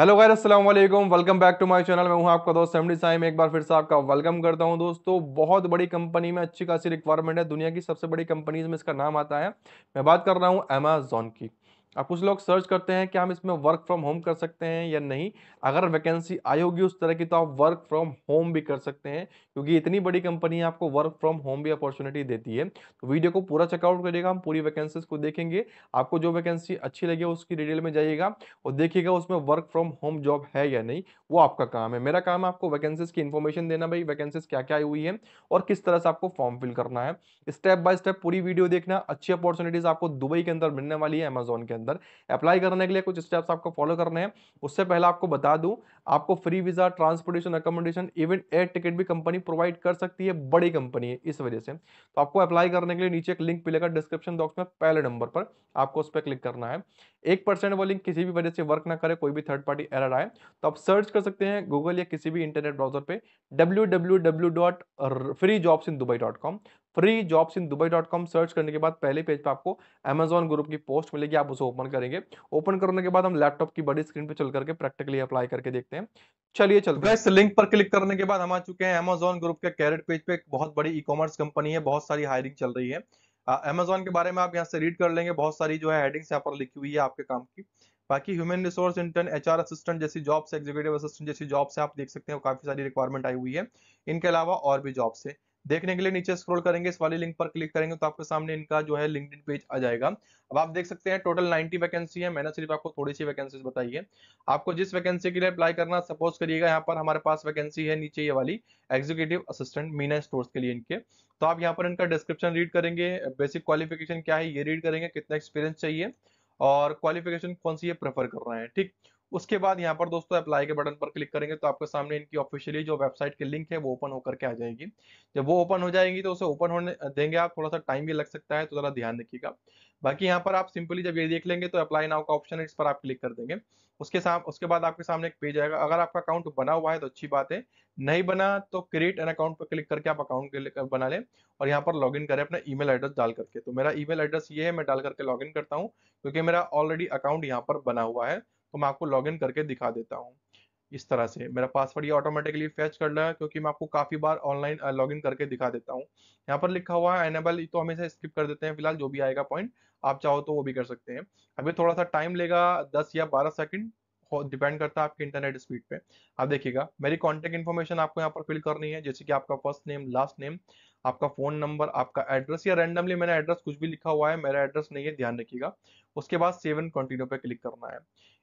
hello guys Aslam welcome back to my channel मैं हूं आपका दोस्त एमडी साहब एक बार फिर से आपका वेलकम करता हूं दोस्तों बहुत बड़ी कंपनी में अच्छी खासी रिक्वायरमेंट है दुनिया की सबसे बड़ी कंपनीज में इसका नाम आता है मैं बात कर रहा हूं अमेजोन की अब कुछ लोग सर्च करते हैं कि हम इसमें वर्क फ्रॉम होम कर सकते हैं या नहीं अगर वैकेंसी आई होगी उस तरह की तो आप वर्क फ्रॉम होम भी कर सकते हैं क्योंकि इतनी बड़ी कंपनी आपको वर्क फ्रॉम होम भी अपॉर्चुनिटी देती है तो वीडियो को पूरा चेकआउट करिएगा हम पूरी वैकेंसीज को देखेंगे आपको जो वैकेंसी अच्छी लगी उसकी डिटेल में जाइएगा और देखिएगा उसमें वर्क फ्रॉम होम जॉब है या नहीं वो आपका काम है मेरा काम है आपको वैकेंसीज की इन्फॉर्मेशन देना भाई वैकेंसीज क्या क्या हुई है और किस तरह से आपको फॉर्म फिल करना है स्टेप बाय स्टेप पूरी वीडियो देखना अच्छी अपॉर्चुनिटीज आपको दुबई के अंदर मिलने वाली है अमेजोन के अंदर अप्लाई करने के लिए कुछ स्टेप्स आपको फॉलो करने हैं उससे पहले आपको बता दूं आपको free visa transportation accommodation even air ticket भी कंपनी प्रोवाइड कर सकती है बड़ी कंपनी है इस वजह से तो आपको अप्लाई करने के लिए नीचे एक लिंक मिलेगा डिस्क्रिप्शन बॉक्स में पहले नंबर पर आपको उस पर क्लिक करना है एक परसेंट वो लिंक किसी भी वजह से वर्क ना करे कोई भी थर्ड पार्टी एरर आए तो आप सर्च कर सकते हैं गूगल या किसी भी इंटरनेट ब्राउजर पे W W W dot free jobs in Dubai dot com free jobs in Dubai dot com search करने के बाद पहले पेज पर आपको अमेजॉन ग्रुप की पोस्ट मिलेगी आप उसे ओपन करेंगे ओपन करने के बाद हम लैपटॉप की बड़ी स्क्रीन पर चल करके प्रैक्टिकली अप्लाई करके देखते हैं चलिए चलो इस लिंक पर क्लिक करने के बाद हम आ चुके हैं अमेजॉन ग्रुप के कैरेट पेज पे बहुत बड़ी ई कॉमर्स कंपनी है बहुत सारी हायरिंग चल रही है अमेजोन के बारे में आप यहाँ से रीड कर लेंगे बहुत सारी जो है हेडिंग्स यहाँ पर लिखी हुई है आपके काम की बाकी human resource intern H R assistant जैसी जॉब्स एग्जीक्यूटिव असिस्टेंट जैसी जॉब्स है आप देख सकते हैं काफी सारी रिक्वायरमेंट आई हुई है इनके अलावा और भी जॉब्स है देखने के लिए नीचे स्क्रॉल करेंगे इस वाली लिंक पर क्लिक करेंगे तो आपके सामने इनका जो है लिंक पेज आ जाएगा अब आप देख सकते हैं टोटल 90 वैकेंसी है मैंने सिर्फ आपको थोड़ी सी वैकेंसी बताई है आपको जिस वैकेंसी के लिए अप्लाई करना सपोज करिएगा यहाँ पर हमारे पास वैकेंसी है नीचे ये वाली एग्जीक्यूटिव असिस्टेंट मीना स्टोर्स के लिए इनके तो आप यहाँ पर इनका डिस्क्रिप्शन रीड करेंगे बेसिक क्वालिफिकेशन क्या है ये रीड करेंगे कितना एक्सपीरियंस चाहिए और क्वालिफिकेशन कौन सी ये प्रेफर कर रहे हैं ठीक उसके बाद यहाँ पर दोस्तों अप्लाई के बटन पर क्लिक करेंगे तो आपके सामने इनकी ऑफिशियली जो वेबसाइट की लिंक है वो ओपन होकर के आ जाएगी जब वो ओपन हो जाएगी तो उसे ओपन होने देंगे आप थोड़ा सा टाइम भी लग सकता है तो ज़रा ध्यान रखिएगा बाकी यहाँ पर आप सिंपली जब ये देख लेंगे तो अप्लाई नाउ का ऑप्शन है इस पर आप क्लिक कर देंगे उसके साथ उसके बाद आपके सामने एक पेज आएगा अगर आपका अकाउंट बना हुआ है तो अच्छी बात है नहीं बना तो क्रिएट एन अकाउंट पर क्लिक करके आप अकाउंट बना लें और यहाँ पर इन करें अपना ईमेल एड्रेस डाल करके तो मेरा ईमेल एड्रेस ये है मैं डाल करके इन करता हूँ क्योंकि मेरा ऑलरेडी अकाउंट यहाँ पर बना हुआ है तो मैं आपको लॉग करके दिखा देता हूँ इस तरह से मेरा पासवर्ड ये ऑटोमेटिकली फेच कर रहा है क्योंकि मैं आपको काफ़ी बार ऑनलाइन लॉग इन करके दिखा देता हूँ यहाँ पर लिखा हुआ है एनेबल तो हमेशा स्किप कर देते हैं फिलहाल जो भी आएगा पॉइंट आप चाहो तो वो भी कर सकते हैं अभी थोड़ा सा टाइम लेगा दस या बारह सेकेंड डिपेंड करता है आपके इंटरनेट स्पीड पे आप देखिएगा मेरी कॉन्टेक्ट इन्फॉर्मेशन आपको यहाँ पर फिल करनी है जैसे कि आपका फर्स्ट नेम लास्ट नेम आपका फोन नंबर आपका एड्रेस या रैंडमली मैंने एड्रेस कुछ भी लिखा हुआ है मेरा एड्रेस नहीं है ध्यान रखिएगा उसके बाद सेवन कंटिन्यू पे क्लिक करना है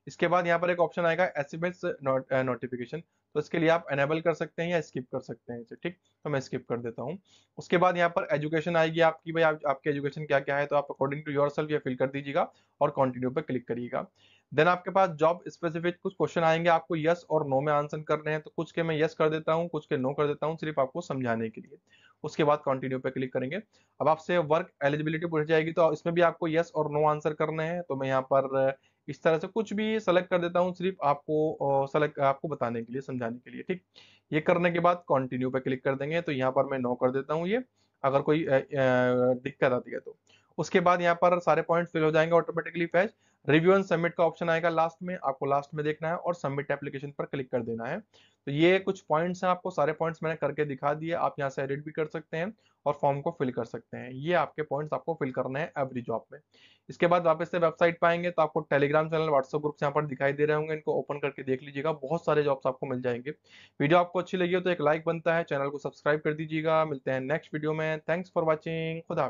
इसके बाद यहाँ पर एक ऑप्शन आएगा एस एम एस नोटिफिकेशन तो इसके लिए आप एनेबल कर सकते हैं या स्किप कर सकते हैं इसे ठीक तो मैं स्किप कर देता हूँ उसके बाद यहाँ पर एजुकेशन आएगी आपकी भाई आप, आपके एजुकेशन क्या क्या है तो आप अकॉर्डिंग टू योर सेल्फ ये फिल कर दीजिएगा और कंटिन्यू पर क्लिक करिएगा देन आपके पास जॉब स्पेसिफिक कुछ क्वेश्चन आएंगे आपको यस और नो में आंसर करने हैं तो कुछ के मैं यस कर देता हूँ कुछ के नो कर देता हूँ सिर्फ आपको समझाने के लिए उसके बाद कंटिन्यू पे क्लिक करेंगे अब आपसे वर्क एलिजिबिलिटी पूछ जाएगी तो इसमें भी आपको यस और नो आंसर करने हैं तो मैं यहाँ पर इस तरह से कुछ भी सेलेक्ट कर देता हूँ सिर्फ आपको सेलेक्ट आपको बताने के लिए समझाने के लिए ठीक ये करने के बाद कंटिन्यू पे क्लिक कर देंगे तो यहाँ पर मैं नो कर देता हूँ ये अगर कोई दिक्कत आती है तो उसके बाद यहाँ पर सारे पॉइंट फिल हो जाएंगे automatically fetch review and submit का ऑप्शन आएगा लास्ट में आपको लास्ट में देखना है और सबमिट एप्लीकेशन पर क्लिक कर देना है तो ये कुछ पॉइंट्स हैं आपको सारे पॉइंट्स मैंने करके दिखा दिए आप यहाँ से एडिट भी कर सकते हैं और फॉर्म को फिल कर सकते हैं ये आपके पॉइंट्स आपको फिल करने हैं एवरी जॉब में इसके बाद वापस से वेबसाइट पाएंगे तो आपको टेलीग्राम चैनल व्हाट्सअप ग्रुप यहाँ पर दिखाई दे रहे होंगे इनको ओपन करके देख लीजिएगा बहुत सारे जॉब्स आपको मिल जाएंगे वीडियो आपको अच्छी लगी हो तो एक लाइक बनता है चैनल को सब्सक्राइब कर दीजिएगा मिलते हैं नेक्स्ट वीडियो में थैंक्स फॉर वॉचिंग खुदा